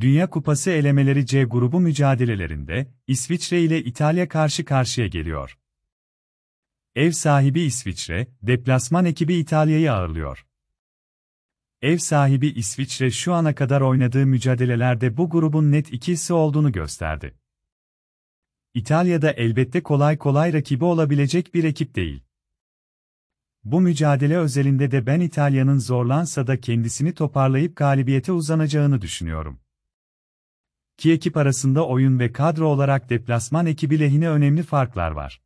Dünya Kupası elemeleri C grubu mücadelelerinde İsviçre ile İtalya karşı karşıya geliyor. Ev sahibi İsviçre, deplasman ekibi İtalya'yı ağırlıyor. Ev sahibi İsviçre şu ana kadar oynadığı mücadelelerde bu grubun net ikisi olduğunu gösterdi. İtalya'da elbette kolay kolay rakibi olabilecek bir ekip değil. Bu mücadele özelinde de ben İtalya'nın zorlansa da kendisini toparlayıp galibiyete uzanacağını düşünüyorum ki ekip arasında oyun ve kadro olarak deplasman ekibi lehine önemli farklar var.